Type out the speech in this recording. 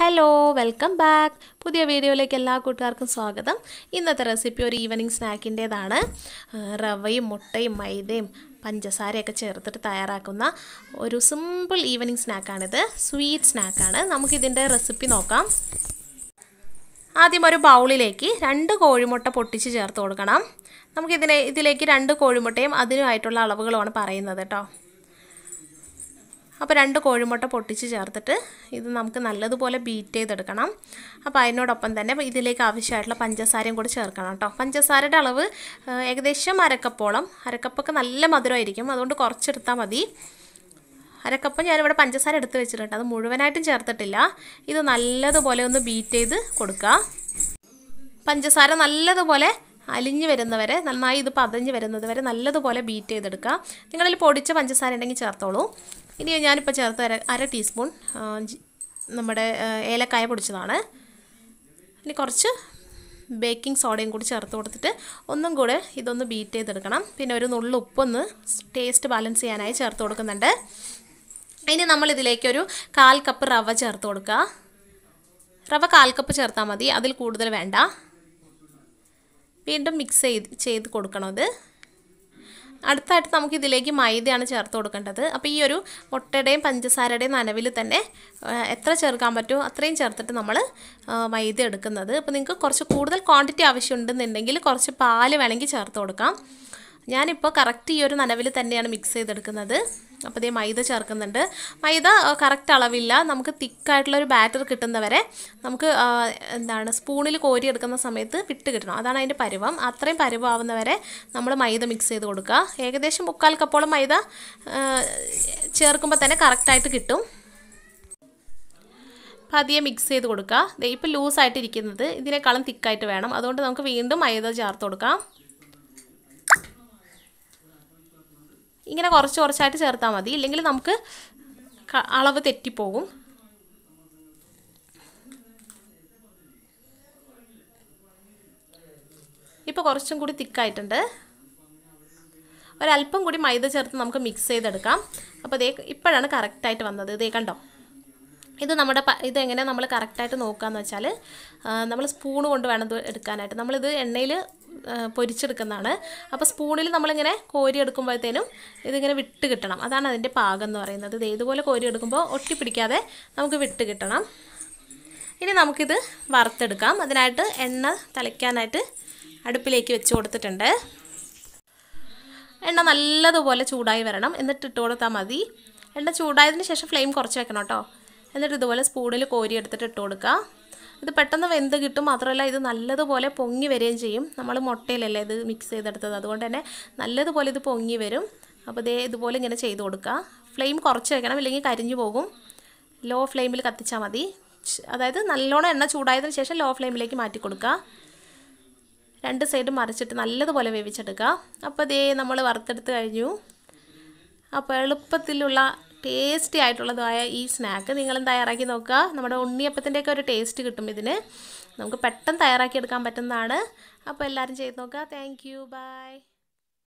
hello welcome back പുതിയ വീഡിയോയിലേക്ക് എല്ലാ കൂട്ടുകാർക്കും സ്വാഗതം ഇന്നത്തെ റെസിപ്പി ഒരു ഈവനിങ് സ്നാക്കിൻ്റേതാണ് റവയും മുട്ടയും മൈദയും പഞ്ചസാരയൊക്കെ ചേർത്തിട്ട് തയ്യാറാക്കുന്ന ഒരു സിമ്പിൾ ഈവനിങ് സ്നാക്കാണിത് സ്വീറ്റ് സ്നാക്കാണ് നമുക്കിതിൻ്റെ റെസിപ്പി നോക്കാം ആദ്യം ഒരു ബൗളിലേക്ക് രണ്ട് കോഴിമുട്ട പൊട്ടിച്ച് ചേർത്ത് കൊടുക്കണം നമുക്കിതിനെ ഇതിലേക്ക് രണ്ട് കോഴിമുട്ടയും അതിനുമായിട്ടുള്ള അളവുകളുമാണ് പറയുന്നത് കേട്ടോ അപ്പോൾ രണ്ട് കോഴിമുട്ട പൊട്ടിച്ച് ചേർത്തിട്ട് ഇത് നമുക്ക് നല്ലതുപോലെ ബീറ്റ് ചെയ്തെടുക്കണം അപ്പോൾ അതിനോടൊപ്പം തന്നെ ഇതിലേക്ക് ആവശ്യമായിട്ടുള്ള പഞ്ചസാരയും കൂടി ചേർക്കണം കേട്ടോ പഞ്ചസാരയുടെ അളവ് ഏകദേശം അരക്കപ്പോളം അരക്കപ്പൊക്കെ നല്ല മധുരമായിരിക്കും അതുകൊണ്ട് കുറച്ചെടുത്താൽ മതി അരക്കപ്പം ഞാനിവിടെ പഞ്ചസാര എടുത്ത് വെച്ചിട്ടുണ്ട് അത് മുഴുവനായിട്ടും ചേർത്തിട്ടില്ല ഇത് നല്ലതുപോലെ ഒന്ന് ബീറ്റ് ചെയ്ത് കൊടുക്കുക പഞ്ചസാര നല്ലതുപോലെ അലിഞ്ഞ് വരുന്നവരെ നന്നായി ഇത് പതഞ്ഞ് വരുന്നത് വരെ നല്ലതുപോലെ ബീറ്റ് ചെയ്തെടുക്കുക നിങ്ങളിൽ പൊടിച്ച പഞ്ചസാര ഉണ്ടെങ്കിൽ ചേർത്തോളൂ ഇനി ഞാനിപ്പോൾ ചേർത്ത് അര അര ടീസ്പൂൺ നമ്മുടെ ഏലക്കായ പൊടിച്ചതാണ് ഇനി കുറച്ച് ബേക്കിംഗ് സോഡയും കൂടി ചേർത്ത് കൊടുത്തിട്ട് ഒന്നും കൂടെ ഇതൊന്ന് ബീറ്റ് ചെയ്തെടുക്കണം പിന്നെ ഒരു നുള്ളു ഉപ്പൊന്ന് ടേസ്റ്റ് ബാലൻസ് ചെയ്യാനായി ചേർത്ത് കൊടുക്കുന്നുണ്ട് ഇനി നമ്മൾ കാൽ കപ്പ് റവ ചേർത്ത് കൊടുക്കുക റവ കാൽ കപ്പ് ചേർത്താൽ മതി അതിൽ കൂടുതൽ വേണ്ട വീണ്ടും മിക്സ് ചെയ്ത് ചെയ്ത് കൊടുക്കണം അടുത്തായിട്ട് നമുക്ക് ഇതിലേക്ക് മൈദയാണ് ചേർത്ത് കൊടുക്കേണ്ടത് അപ്പോൾ ഈ ഒരു മുട്ടയുടെയും പഞ്ചസാരയുടെയും നനവിൽ തന്നെ എത്ര ചേർക്കാൻ പറ്റുമോ അത്രയും ചേർത്തിട്ട് നമ്മൾ മൈദ എടുക്കുന്നത് അപ്പോൾ നിങ്ങൾക്ക് കുറച്ച് കൂടുതൽ ക്വാണ്ടിറ്റി ആവശ്യമുണ്ടെന്നുണ്ടെങ്കിൽ കുറച്ച് പാല് വേണമെങ്കിൽ ചേർത്ത് കൊടുക്കാം ഞാനിപ്പോൾ കറക്റ്റ് ഈ ഒരു നനവിൽ തന്നെയാണ് മിക്സ് ചെയ്തെടുക്കുന്നത് അപ്പോൾ ഇതേ മൈദ ചേർക്കുന്നുണ്ട് മൈദ കറക്റ്റ് അളവില്ല നമുക്ക് തിക്കായിട്ടുള്ളൊരു ബാറ്റർ കിട്ടുന്നവരെ നമുക്ക് എന്താണ് സ്പൂണിൽ കോരിയെടുക്കുന്ന സമയത്ത് വിട്ട് കിട്ടണം അതാണ് അതിൻ്റെ പരുവം അത്രയും പരുവാവുന്നവരെ നമ്മൾ മൈദ മിക്സ് ചെയ്ത് കൊടുക്കുക ഏകദേശം മുക്കാൽ കപ്പോളം മൈദ ചേർക്കുമ്പോൾ തന്നെ കറക്റ്റായിട്ട് കിട്ടും പതിയെ മിക്സ് ചെയ്ത് കൊടുക്കുക ഇപ്പം ലൂസായിട്ടിരിക്കുന്നത് ഇതിനേക്കാളും തിക്കായിട്ട് വേണം അതുകൊണ്ട് നമുക്ക് വീണ്ടും മൈദ ചേർത്ത് കൊടുക്കാം ഇങ്ങനെ കുറച്ച് കുറച്ചായിട്ട് ചേർത്താൽ മതി ഇല്ലെങ്കിൽ നമുക്ക് അളവ് തെറ്റിപ്പോകും ഇപ്പോൾ കുറച്ചും കൂടി തിക്കായിട്ടുണ്ട് ഒരല്പം കൂടി മൈദ ചേർത്ത് നമുക്ക് മിക്സ് ചെയ്തെടുക്കാം അപ്പോൾ ഇതേ ഇപ്പോഴാണ് കറക്റ്റായിട്ട് വന്നത് ഇതേ കണ്ടോ ഇത് നമ്മുടെ ഇതെങ്ങനെ നമ്മൾ കറക്റ്റായിട്ട് നോക്കുകയെന്ന് വെച്ചാൽ നമ്മൾ സ്പൂൺ കൊണ്ട് വേണം എടുക്കാനായിട്ട് നമ്മളിത് എണ്ണയിൽ പൊരിച്ചെടുക്കുന്നതാണ് അപ്പോൾ സ്പൂണിൽ നമ്മളിങ്ങനെ കോരി എടുക്കുമ്പോഴത്തേനും ഇതിങ്ങനെ വിട്ട് കിട്ടണം അതാണ് അതിൻ്റെ പാകം എന്ന് പറയുന്നത് ഇത് ഇതുപോലെ കോരി എടുക്കുമ്പോൾ ഒട്ടിപ്പിടിക്കാതെ നമുക്ക് വിട്ട് കിട്ടണം ഇനി നമുക്കിത് വറുത്തെടുക്കാം അതിനായിട്ട് എണ്ണ തളിക്കാനായിട്ട് അടുപ്പിലേക്ക് വെച്ച് കൊടുത്തിട്ടുണ്ട് എണ്ണ നല്ലതുപോലെ ചൂടായി വരണം എന്നിട്ട് ഇട്ട് കൊടുത്താൽ മതി എണ്ണ ചൂടായതിന് ശേഷം ഫ്ലെയിം കുറച്ച് വെക്കണം കേട്ടോ എന്നിട്ട് ഇതുപോലെ സ്പൂണിൽ കോരിയെടുത്തിട്ട് ഇട്ട് കൊടുക്കുക ഇത് പെട്ടെന്ന് വെന്ത് കിട്ടും മാത്രമല്ല ഇത് നല്ലതുപോലെ പൊങ്ങി വരികയും ചെയ്യും നമ്മൾ മുട്ടയിലല്ലേ ഇത് മിക്സ് ചെയ്തെടുത്തത് അതുകൊണ്ട് തന്നെ നല്ലതുപോലെ ഇത് പൊങ്ങി വരും അപ്പോൾ ഇതേ ഇതുപോലെ ഇങ്ങനെ ചെയ്ത് കൊടുക്കുക ഫ്ലെയിം കുറച്ച് വയ്ക്കണം ഇല്ലെങ്കിൽ കരിഞ്ഞു പോകും ലോ ഫ്ലെയിമിൽ കത്തിച്ചാൽ മതി അതായത് നല്ലോണം എണ്ണ ചൂടായതിനു ശേഷം ലോ ഫ്ലെയിമിലേക്ക് മാറ്റി കൊടുക്കുക രണ്ട് സൈഡ് മറിച്ചിട്ട് നല്ലതുപോലെ വേവിച്ചെടുക്കുക അപ്പോൾ ഇതേ നമ്മൾ വറുത്തെടുത്ത് കഴിഞ്ഞു അപ്പോൾ എളുപ്പത്തിലുള്ള ടേസ്റ്റി ആയിട്ടുള്ളതുമായ ഈ സ്നാക്ക് നിങ്ങളും തയ്യാറാക്കി നോക്കുക നമ്മുടെ ഉണ്ണിയപ്പത്തിൻ്റെയൊക്കെ ഒരു ടേസ്റ്റ് കിട്ടും ഇതിന് നമുക്ക് പെട്ടെന്ന് തയ്യാറാക്കി എടുക്കാൻ പറ്റുന്നതാണ് അപ്പോൾ എല്ലാവരും ചെയ്ത് നോക്കുക താങ്ക് യു ബൈ